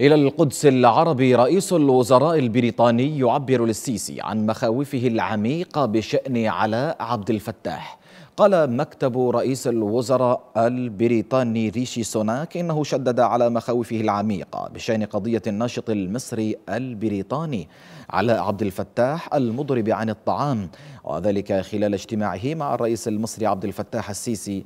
إلى القدس العربي رئيس الوزراء البريطاني يعبر للسيسي عن مخاوفه العميقة بشأن علاء عبد الفتاح قال مكتب رئيس الوزراء البريطاني ريشي سوناك إنه شدد على مخاوفه العميقة بشأن قضية الناشط المصري البريطاني علاء عبد الفتاح المضرب عن الطعام وذلك خلال اجتماعه مع الرئيس المصري عبد الفتاح السيسي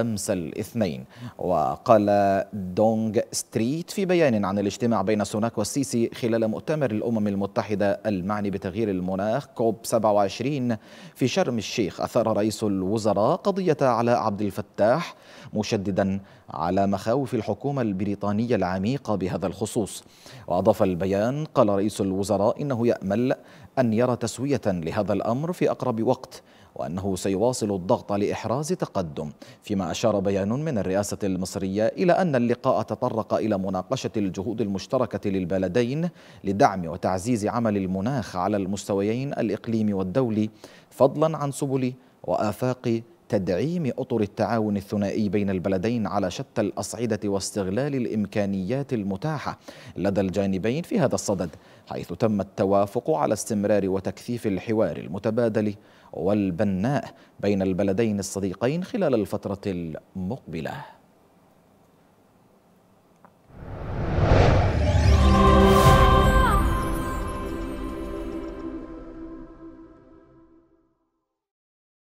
أمس الاثنين وقال دونغ ستريت في بيان عن الاجتماع بين سوناك والسيسي خلال مؤتمر الأمم المتحدة المعني بتغيير المناخ كوب 27 في شرم الشيخ أثار رئيس الوزراء قضية علاء عبد الفتاح مشددا على مخاوف الحكومة البريطانية العميقة بهذا الخصوص وأضاف البيان قال رئيس الوزراء إنه يأمل أن يرى تسوية لهذا الأمر في أقرب وقت وأنه سيواصل الضغط لإحراز تقدم فيما أشار بيان من الرئاسة المصرية إلى أن اللقاء تطرق إلى مناقشة الجهود المشتركة للبلدين لدعم وتعزيز عمل المناخ على المستويين الإقليمي والدولي فضلا عن سبل وآفاق تدعيم أطر التعاون الثنائي بين البلدين على شتى الأصعدة واستغلال الإمكانيات المتاحة لدى الجانبين في هذا الصدد حيث تم التوافق على استمرار وتكثيف الحوار المتبادل والبناء بين البلدين الصديقين خلال الفترة المقبلة